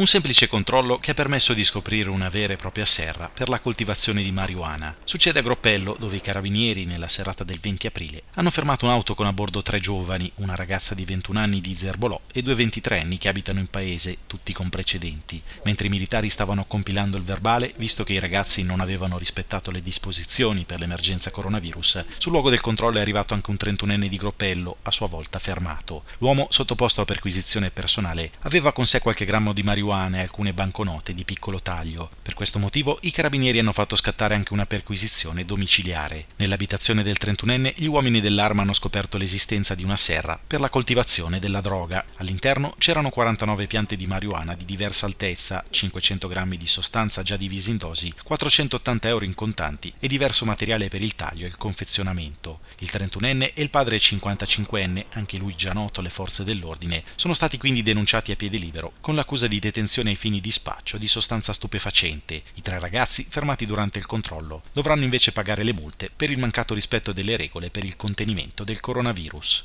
Un semplice controllo che ha permesso di scoprire una vera e propria serra per la coltivazione di marijuana. Succede a Groppello, dove i carabinieri, nella serata del 20 aprile, hanno fermato un'auto con a bordo tre giovani, una ragazza di 21 anni di Zerbolò e due 23 anni che abitano in paese, tutti con precedenti, mentre i militari stavano compilando il verbale, visto che i ragazzi non avevano rispettato le disposizioni per l'emergenza coronavirus. Sul luogo del controllo è arrivato anche un 31enne di Groppello, a sua volta fermato. L'uomo, sottoposto a perquisizione personale, aveva con sé qualche grammo di marijuana marijuana e alcune banconote di piccolo taglio. Per questo motivo i carabinieri hanno fatto scattare anche una perquisizione domiciliare. Nell'abitazione del 31enne gli uomini dell'arma hanno scoperto l'esistenza di una serra per la coltivazione della droga. All'interno c'erano 49 piante di marijuana di diversa altezza, 500 grammi di sostanza già divisi in dosi, 480 euro in contanti e diverso materiale per il taglio e il confezionamento. Il 31enne e il padre 55enne, anche lui già noto alle forze dell'ordine, sono stati quindi denunciati a piede libero con l'accusa di detenzione ai fini di spaccio di sostanza stupefacente. I tre ragazzi, fermati durante il controllo, dovranno invece pagare le multe per il mancato rispetto delle regole per il contenimento del coronavirus.